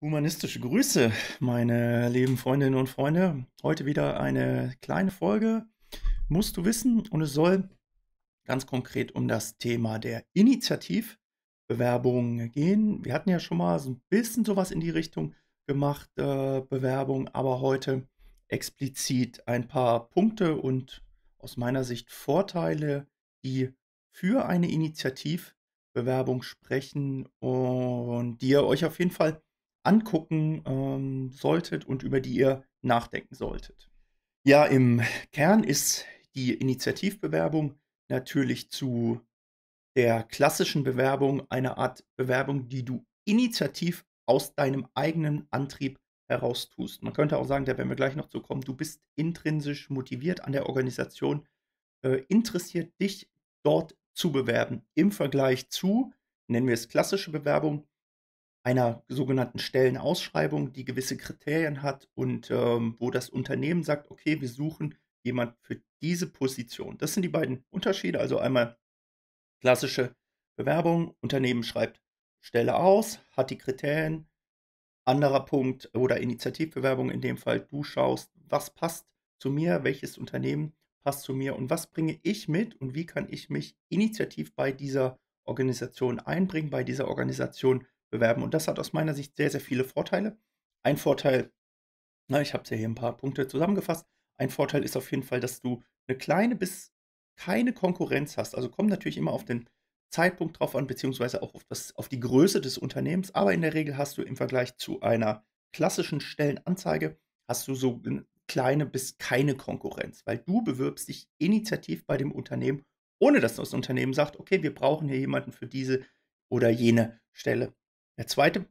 Humanistische Grüße, meine lieben Freundinnen und Freunde. Heute wieder eine kleine Folge, musst du wissen, und es soll ganz konkret um das Thema der Initiativbewerbung gehen. Wir hatten ja schon mal so ein bisschen sowas in die Richtung gemacht, äh, Bewerbung, aber heute explizit ein paar Punkte und aus meiner Sicht Vorteile, die für eine Initiativbewerbung sprechen und die ihr euch auf jeden Fall angucken ähm, solltet und über die ihr nachdenken solltet. Ja, im Kern ist die Initiativbewerbung natürlich zu der klassischen Bewerbung eine Art Bewerbung, die du initiativ aus deinem eigenen Antrieb heraus tust. Man könnte auch sagen, da werden wir gleich noch zu kommen, du bist intrinsisch motiviert an der Organisation, äh, interessiert dich dort zu bewerben im Vergleich zu, nennen wir es klassische Bewerbung, einer sogenannten Stellenausschreibung, die gewisse Kriterien hat und ähm, wo das Unternehmen sagt, okay, wir suchen jemand für diese Position. Das sind die beiden Unterschiede. Also einmal klassische Bewerbung, Unternehmen schreibt Stelle aus, hat die Kriterien. Anderer Punkt oder Initiativbewerbung in dem Fall, du schaust, was passt zu mir, welches Unternehmen passt zu mir und was bringe ich mit und wie kann ich mich initiativ bei dieser Organisation einbringen, bei dieser Organisation bewerben. Und das hat aus meiner Sicht sehr, sehr viele Vorteile. Ein Vorteil, na, ich habe es ja hier ein paar Punkte zusammengefasst. Ein Vorteil ist auf jeden Fall, dass du eine kleine bis keine Konkurrenz hast. Also kommt natürlich immer auf den Zeitpunkt drauf an, beziehungsweise auch auf, das, auf die Größe des Unternehmens. Aber in der Regel hast du im Vergleich zu einer klassischen Stellenanzeige, hast du so kleine bis keine Konkurrenz, weil du bewirbst dich initiativ bei dem Unternehmen, ohne dass das Unternehmen sagt, okay, wir brauchen hier jemanden für diese oder jene Stelle. Der zweite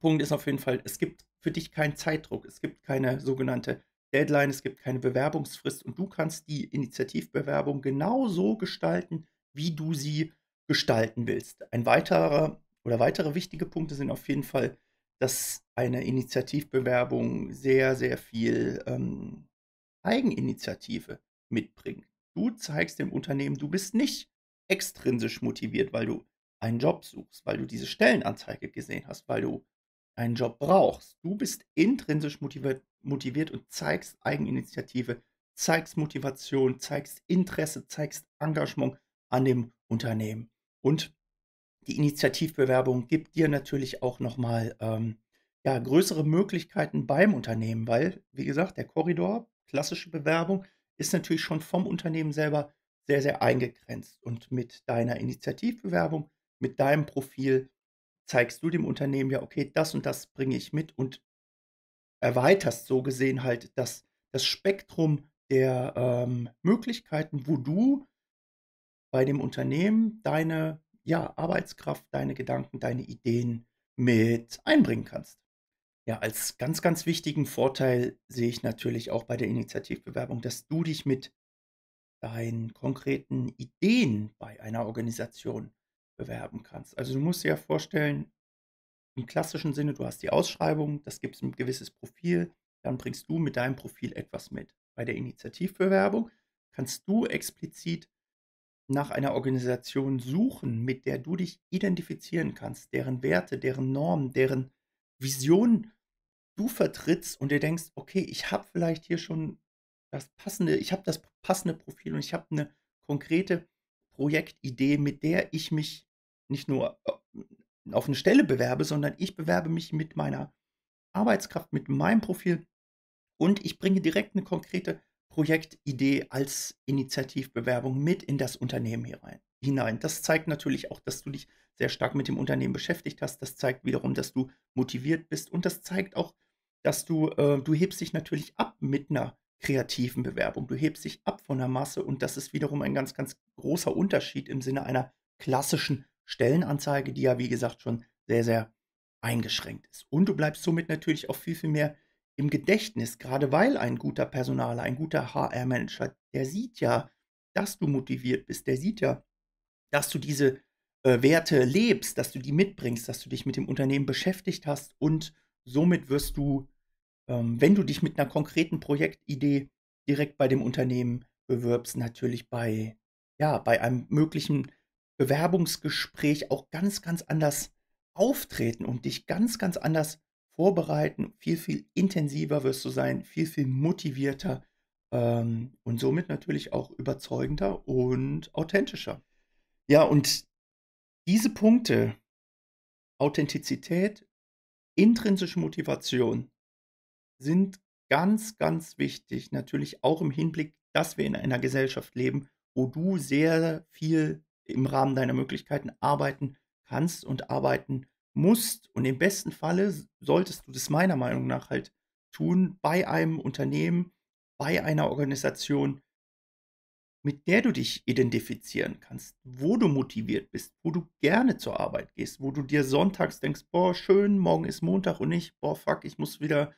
Punkt ist auf jeden Fall, es gibt für dich keinen Zeitdruck, es gibt keine sogenannte Deadline, es gibt keine Bewerbungsfrist und du kannst die Initiativbewerbung genau so gestalten, wie du sie gestalten willst. Ein weiterer oder weitere wichtige Punkte sind auf jeden Fall, dass eine Initiativbewerbung sehr, sehr viel ähm, Eigeninitiative mitbringt. Du zeigst dem Unternehmen, du bist nicht extrinsisch motiviert, weil du einen Job suchst, weil du diese Stellenanzeige gesehen hast, weil du einen Job brauchst. Du bist intrinsisch motiviert, motiviert und zeigst Eigeninitiative, zeigst Motivation, zeigst Interesse, zeigst Engagement an dem Unternehmen. Und die Initiativbewerbung gibt dir natürlich auch nochmal ähm, ja, größere Möglichkeiten beim Unternehmen, weil, wie gesagt, der Korridor, klassische Bewerbung, ist natürlich schon vom Unternehmen selber sehr, sehr eingegrenzt. Und mit deiner Initiativbewerbung mit deinem Profil zeigst du dem Unternehmen ja, okay, das und das bringe ich mit und erweiterst so gesehen halt das, das Spektrum der ähm, Möglichkeiten, wo du bei dem Unternehmen deine ja, Arbeitskraft, deine Gedanken, deine Ideen mit einbringen kannst. Ja, als ganz, ganz wichtigen Vorteil sehe ich natürlich auch bei der Initiativbewerbung, dass du dich mit deinen konkreten Ideen bei einer Organisation bewerben kannst. Also du musst dir ja vorstellen, im klassischen Sinne, du hast die Ausschreibung, das gibt ein gewisses Profil, dann bringst du mit deinem Profil etwas mit. Bei der Initiativbewerbung kannst du explizit nach einer Organisation suchen, mit der du dich identifizieren kannst, deren Werte, deren Normen, deren Vision du vertrittst und dir denkst, okay, ich habe vielleicht hier schon das passende, ich habe das passende Profil und ich habe eine konkrete Projektidee, mit der ich mich nicht nur äh, auf eine Stelle bewerbe, sondern ich bewerbe mich mit meiner Arbeitskraft, mit meinem Profil und ich bringe direkt eine konkrete Projektidee als Initiativbewerbung mit in das Unternehmen hinein. Das zeigt natürlich auch, dass du dich sehr stark mit dem Unternehmen beschäftigt hast. Das zeigt wiederum, dass du motiviert bist und das zeigt auch, dass du, äh, du hebst dich natürlich ab mit einer kreativen Bewerbung. Du hebst dich ab von der Masse und das ist wiederum ein ganz, ganz großer Unterschied im Sinne einer klassischen Stellenanzeige, die ja wie gesagt schon sehr, sehr eingeschränkt ist. Und du bleibst somit natürlich auch viel, viel mehr im Gedächtnis, gerade weil ein guter Personaler, ein guter HR-Manager, der sieht ja, dass du motiviert bist, der sieht ja, dass du diese äh, Werte lebst, dass du die mitbringst, dass du dich mit dem Unternehmen beschäftigt hast und somit wirst du, ähm, wenn du dich mit einer konkreten Projektidee direkt bei dem Unternehmen bewirbst, natürlich bei ja, bei einem möglichen Bewerbungsgespräch auch ganz, ganz anders auftreten und dich ganz, ganz anders vorbereiten. Viel, viel intensiver wirst du sein, viel, viel motivierter ähm, und somit natürlich auch überzeugender und authentischer. Ja, und diese Punkte, Authentizität, intrinsische Motivation, sind ganz, ganz wichtig, natürlich auch im Hinblick, dass wir in einer Gesellschaft leben, wo du sehr viel im Rahmen deiner Möglichkeiten arbeiten kannst und arbeiten musst. Und im besten Falle solltest du das meiner Meinung nach halt tun bei einem Unternehmen, bei einer Organisation, mit der du dich identifizieren kannst, wo du motiviert bist, wo du gerne zur Arbeit gehst, wo du dir sonntags denkst, boah, schön, morgen ist Montag und nicht, boah, fuck, ich muss wieder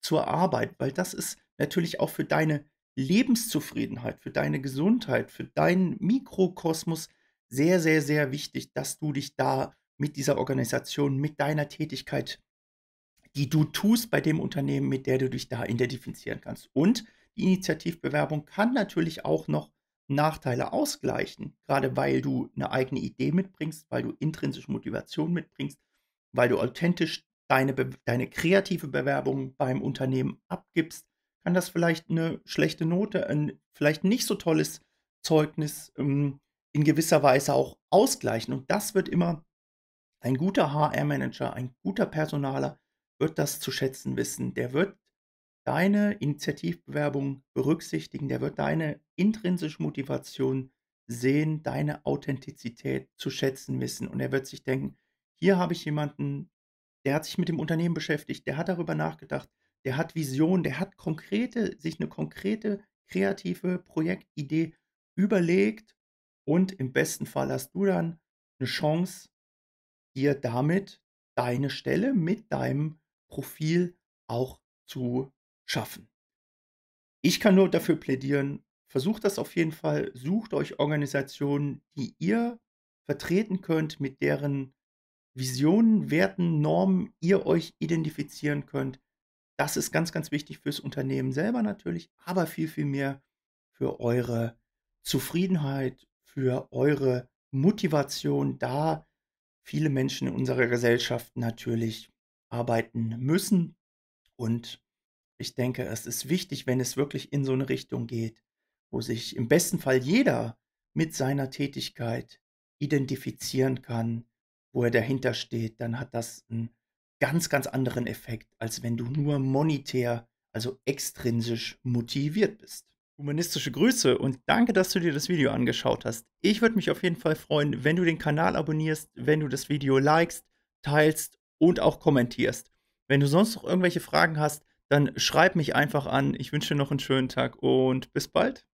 zur Arbeit, weil das ist natürlich auch für deine Lebenszufriedenheit, für deine Gesundheit, für deinen Mikrokosmos sehr, sehr, sehr wichtig, dass du dich da mit dieser Organisation, mit deiner Tätigkeit, die du tust bei dem Unternehmen, mit der du dich da identifizieren kannst. Und die Initiativbewerbung kann natürlich auch noch Nachteile ausgleichen, gerade weil du eine eigene Idee mitbringst, weil du intrinsische Motivation mitbringst, weil du authentisch deine, deine kreative Bewerbung beim Unternehmen abgibst, kann das vielleicht eine schlechte Note, ein vielleicht nicht so tolles Zeugnis ähm, in gewisser Weise auch ausgleichen. Und das wird immer ein guter HR-Manager, ein guter Personaler, wird das zu schätzen wissen. Der wird deine Initiativbewerbung berücksichtigen, der wird deine intrinsische Motivation sehen, deine Authentizität zu schätzen wissen. Und er wird sich denken, hier habe ich jemanden, der hat sich mit dem Unternehmen beschäftigt, der hat darüber nachgedacht, der hat Vision, der hat konkrete, sich eine konkrete kreative Projektidee überlegt und im besten Fall hast du dann eine Chance, dir damit deine Stelle mit deinem Profil auch zu schaffen. Ich kann nur dafür plädieren, versucht das auf jeden Fall, sucht euch Organisationen, die ihr vertreten könnt, mit deren Visionen, Werten, Normen ihr euch identifizieren könnt, das ist ganz, ganz wichtig fürs Unternehmen selber natürlich, aber viel, viel mehr für eure Zufriedenheit, für eure Motivation, da viele Menschen in unserer Gesellschaft natürlich arbeiten müssen. Und ich denke, es ist wichtig, wenn es wirklich in so eine Richtung geht, wo sich im besten Fall jeder mit seiner Tätigkeit identifizieren kann, wo er dahinter steht, dann hat das einen ganz, ganz anderen Effekt, als wenn du nur monetär, also extrinsisch motiviert bist. Humanistische Grüße und danke, dass du dir das Video angeschaut hast. Ich würde mich auf jeden Fall freuen, wenn du den Kanal abonnierst, wenn du das Video likest, teilst und auch kommentierst. Wenn du sonst noch irgendwelche Fragen hast, dann schreib mich einfach an. Ich wünsche dir noch einen schönen Tag und bis bald.